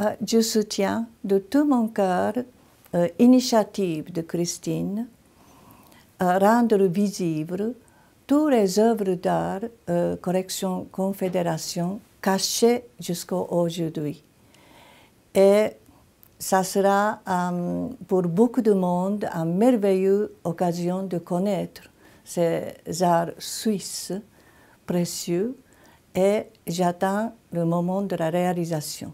Euh, je soutiens de tout mon cœur euh, l'initiative de Christine à euh, rendre visibles toutes les œuvres d'art Correction Confédération cachées jusqu'à aujourd'hui. Et ça sera pour beaucoup de monde une merveilleuse occasion de connaître ces arts suisses précieux et j'attends le moment de la réalisation.